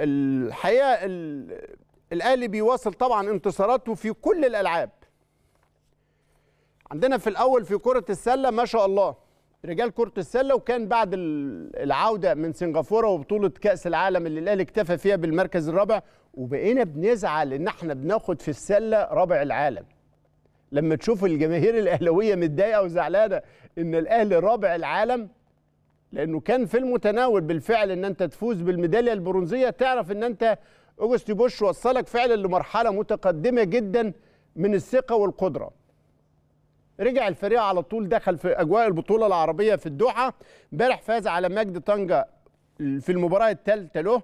الحقيقه الاهلي بيواصل طبعا انتصاراته في كل الالعاب عندنا في الاول في كره السله ما شاء الله رجال كره السله وكان بعد العوده من سنغافوره وبطوله كاس العالم اللي الاهلي اكتفى فيها بالمركز الرابع وبقينا بنزعل ان احنا بناخد في السله رابع العالم لما تشوف الجماهير الاهلاويه متضايقه وزعلانه ان الاهلي رابع العالم لانه كان في المتناول بالفعل ان انت تفوز بالميداليه البرونزيه تعرف ان انت اوجستي بوش وصلك فعلا لمرحله متقدمه جدا من الثقه والقدره رجع الفريق على طول دخل في اجواء البطوله العربيه في الدوحه امبارح فاز على مجد طنجه في المباراه الثالثه له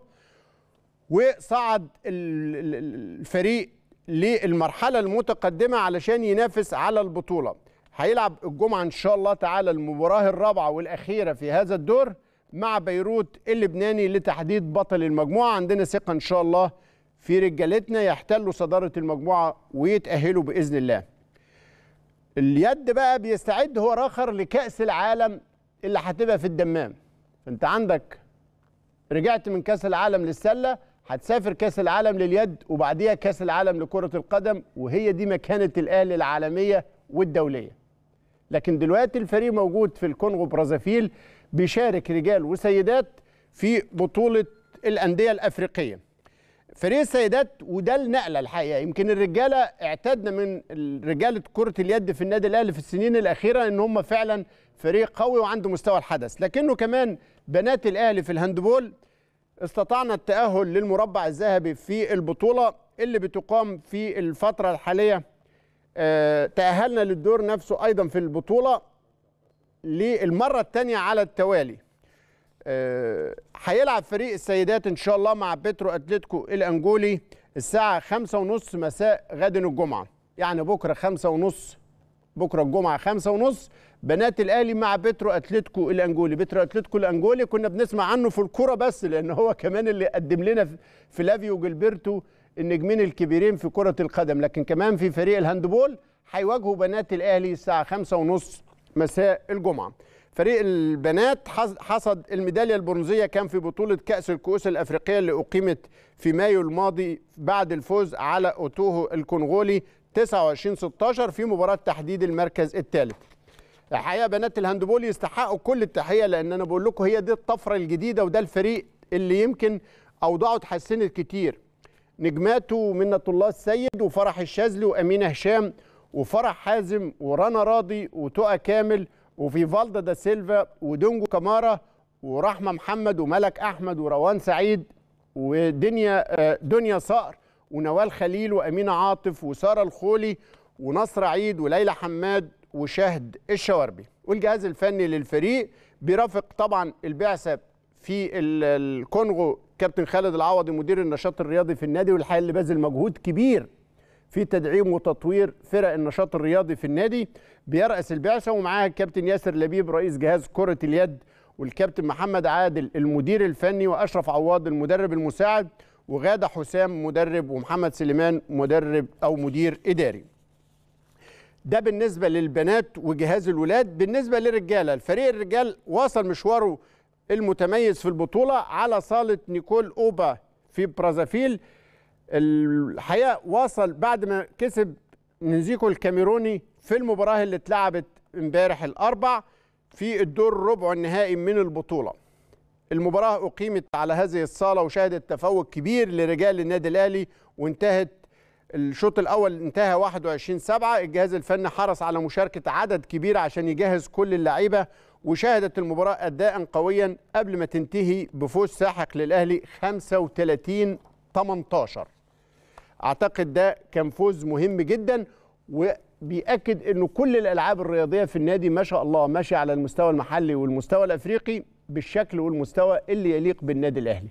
وصعد الفريق للمرحله المتقدمه علشان ينافس على البطوله هيلعب الجمعه ان شاء الله تعالى المباراه الرابعه والاخيره في هذا الدور مع بيروت اللبناني لتحديد بطل المجموعه عندنا ثقه ان شاء الله في رجالتنا يحتلوا صداره المجموعه ويتاهلوا باذن الله اليد بقى بيستعد هو راخر لكاس العالم اللي هتبقى في الدمام فانت عندك رجعت من كاس العالم للسله هتسافر كاس العالم لليد وبعديها كاس العالم لكره القدم وهي دي مكانه الاهلي العالميه والدوليه لكن دلوقتي الفريق موجود في الكونغو برازافيل بيشارك رجال وسيدات في بطولة الأندية الأفريقية فريق السيدات وده النقله الحقيقه يمكن الرجاله اعتدنا من رجاله كره اليد في النادي الاهلي في السنين الاخيره ان هم فعلا فريق قوي وعنده مستوى الحدث لكنه كمان بنات الاهلي في الهندبول استطعنا التاهل للمربع الذهبي في البطوله اللي بتقام في الفتره الحاليه آه، تأهلنا للدور نفسه أيضا في البطولة للمرة الثانية على التوالي آه، هيلعب فريق السيدات إن شاء الله مع بترو أتلتيكو الأنجولي الساعة خمسة ونص مساء غد الجمعة يعني بكرة خمسة ونص بكرة الجمعة خمسة ونص بنات الأهلي مع بترو أتلتيكو الأنجولي بترو أتلتيكو الأنجولي كنا بنسمع عنه في الكرة بس لأن هو كمان اللي قدم لنا فلافيو جلبرتو النجمين الكبيرين في كرة القدم لكن كمان في فريق الهاندبول هيواجهوا بنات الأهلي الساعة خمسة ونص مساء الجمعة فريق البنات حصد الميدالية البرونزية كان في بطولة كأس الكؤوس الأفريقية اللي أقيمت في مايو الماضي بعد الفوز على أوتوهو الكونغولي 29-16 في مباراة تحديد المركز الثالث الحقيقه بنات الهاندبول يستحقوا كل التحيه لان انا بقول لكم هي دي الطفره الجديده وده الفريق اللي يمكن اوضاعه اتحسنت كتير نجماته ومنة الله السيد وفرح الشاذلي وأمينة هشام وفرح حازم ورنا راضي وتقى كامل وفي فالدا دا سيلفا ودونجو كمارا ورحمة محمد وملك أحمد وروان سعيد ودنيا آه، دنيا صقر ونوال خليل وأمينة عاطف وسارة الخولي ونصر عيد وليلى حماد وشهد الشواربي والجهاز الفني للفريق بيرافق طبعا البعثة في الكونغو كابتن خالد العوضي مدير النشاط الرياضي في النادي والحقيقه اللي باذل مجهود كبير في تدعيم وتطوير فرق النشاط الرياضي في النادي بيرأس البعثه ومعاها الكابتن ياسر لبيب رئيس جهاز كره اليد والكابتن محمد عادل المدير الفني واشرف عواض المدرب المساعد وغاده حسام مدرب ومحمد سليمان مدرب او مدير اداري. ده بالنسبه للبنات وجهاز الولاد، بالنسبه للرجاله الفريق الرجال واصل مشواره المتميز في البطولة على صالة نيكول أوبا في برازافيل الحقيقة واصل بعد ما كسب نزيكو الكاميروني في المباراة اللي اتلعبت امبارح الأربع في الدور ربع النهائي من البطولة المباراة أقيمت على هذه الصالة وشهدت تفوق كبير لرجال النادي الأهلي وانتهت الشوط الاول انتهى 21 7 الجهاز الفني حرص على مشاركه عدد كبير عشان يجهز كل اللعيبه وشهدت المباراه اداء قويا قبل ما تنتهي بفوز ساحق للاهلي 35 18 اعتقد ده كان فوز مهم جدا وبيأكد انه كل الالعاب الرياضيه في النادي ما شاء الله ماشيه على المستوى المحلي والمستوى الافريقي بالشكل والمستوى اللي يليق بالنادي الاهلي